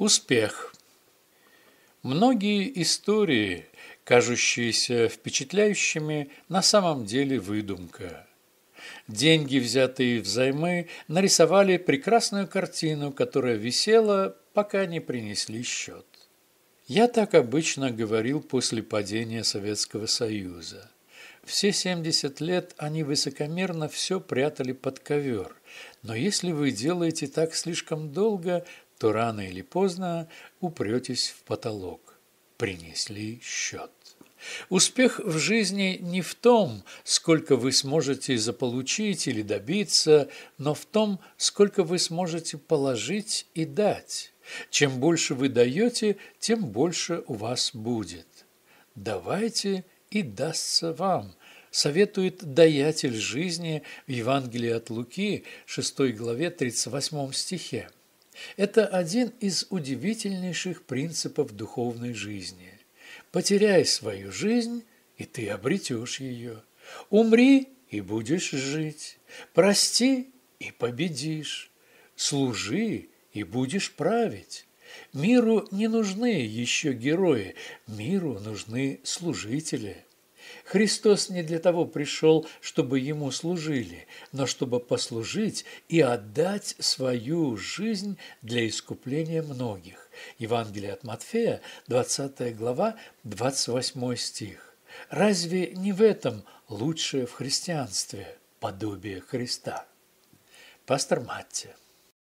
Успех. Многие истории, кажущиеся впечатляющими, на самом деле выдумка. Деньги, взятые взаймы, нарисовали прекрасную картину, которая висела, пока не принесли счет. Я так обычно говорил после падения Советского Союза. Все 70 лет они высокомерно все прятали под ковер. Но если вы делаете так слишком долго, то рано или поздно упретесь в потолок. Принесли счет. Успех в жизни не в том, сколько вы сможете заполучить или добиться, но в том, сколько вы сможете положить и дать. Чем больше вы даете, тем больше у вас будет. Давайте и дастся вам, советует даятель жизни в Евангелии от Луки, 6 главе 38 стихе. Это один из удивительнейших принципов духовной жизни. Потеряй свою жизнь, и ты обретешь ее. Умри, и будешь жить. Прости, и победишь. Служи, и будешь править. Миру не нужны еще герои, миру нужны служители. Христос не для того пришел, чтобы Ему служили, но чтобы послужить и отдать свою жизнь для искупления многих. Евангелие от Матфея, 20 глава, 28 стих. Разве не в этом лучшее в христианстве подобие Христа? Пастор Матти.